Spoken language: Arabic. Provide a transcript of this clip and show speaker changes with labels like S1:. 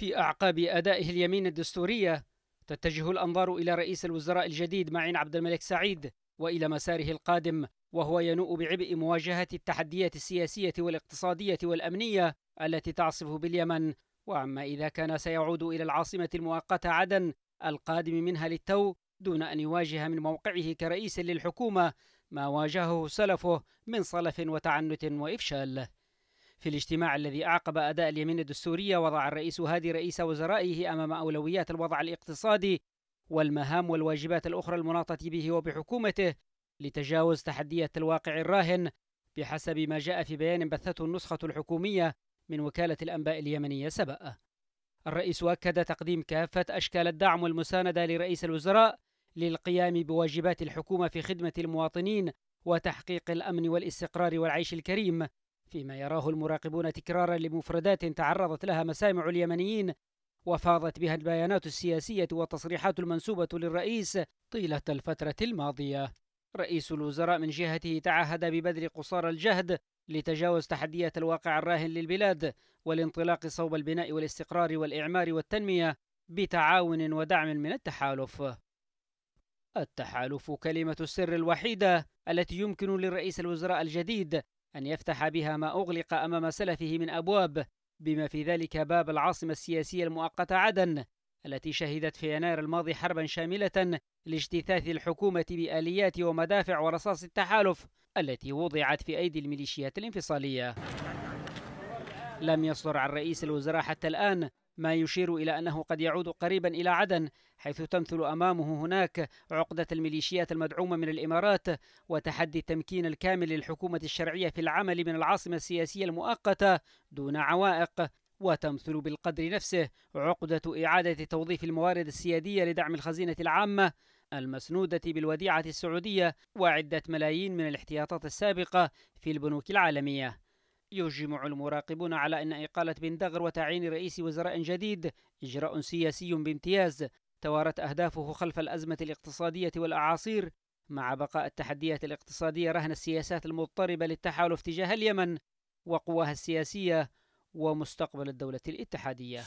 S1: في أعقاب أدائه اليمين الدستورية تتجه الأنظار إلى رئيس الوزراء الجديد معين عبد الملك سعيد وإلى مساره القادم وهو ينوء بعبء مواجهة التحديات السياسية والاقتصادية والأمنية التي تعصف باليمن وعما إذا كان سيعود إلى العاصمة المؤقتة عدن القادم منها للتو دون أن يواجه من موقعه كرئيس للحكومة ما واجهه سلفه من صلف وتعنت وإفشال في الاجتماع الذي أعقب أداء اليمين الدستورية وضع الرئيس هادي رئيس وزرائه أمام أولويات الوضع الاقتصادي والمهام والواجبات الأخرى المناطة به وبحكومته لتجاوز تحديات الواقع الراهن بحسب ما جاء في بيان بثته النسخة الحكومية من وكالة الأنباء اليمنية سبأ الرئيس أكد تقديم كافة أشكال الدعم والمساندة لرئيس الوزراء للقيام بواجبات الحكومة في خدمة المواطنين وتحقيق الأمن والاستقرار والعيش الكريم فيما يراه المراقبون تكرارا لمفردات تعرضت لها مسامع اليمنيين وفاضت بها البيانات السياسية والتصريحات المنسوبة للرئيس طيلة الفترة الماضية رئيس الوزراء من جهته تعهد ببذل قصارى الجهد لتجاوز تحديات الواقع الراهن للبلاد والانطلاق صوب البناء والاستقرار والإعمار والتنمية بتعاون ودعم من التحالف التحالف كلمة السر الوحيدة التي يمكن لرئيس الوزراء الجديد أن يفتح بها ما أغلق أمام سلفه من أبواب بما في ذلك باب العاصمة السياسية المؤقتة عدن التي شهدت في يناير الماضي حربا شاملة لاجتثاث الحكومة بآليات ومدافع ورصاص التحالف التي وضعت في أيدي الميليشيات الانفصالية لم يصدر عن رئيس الوزراء حتى الآن ما يشير إلى أنه قد يعود قريبا إلى عدن حيث تمثل أمامه هناك عقدة الميليشيات المدعومة من الإمارات وتحدي التمكين الكامل للحكومة الشرعية في العمل من العاصمة السياسية المؤقتة دون عوائق وتمثل بالقدر نفسه عقدة إعادة توظيف الموارد السيادية لدعم الخزينة العامة المسنودة بالوديعة السعودية وعدة ملايين من الاحتياطات السابقة في البنوك العالمية يجمع المراقبون على أن إقالة بن دغر وتعيين رئيس وزراء جديد إجراء سياسي بامتياز توارت أهدافه خلف الأزمة الاقتصادية والأعاصير مع بقاء التحديات الاقتصادية رهن السياسات المضطربة للتحالف تجاه اليمن وقواها السياسية ومستقبل الدولة الاتحادية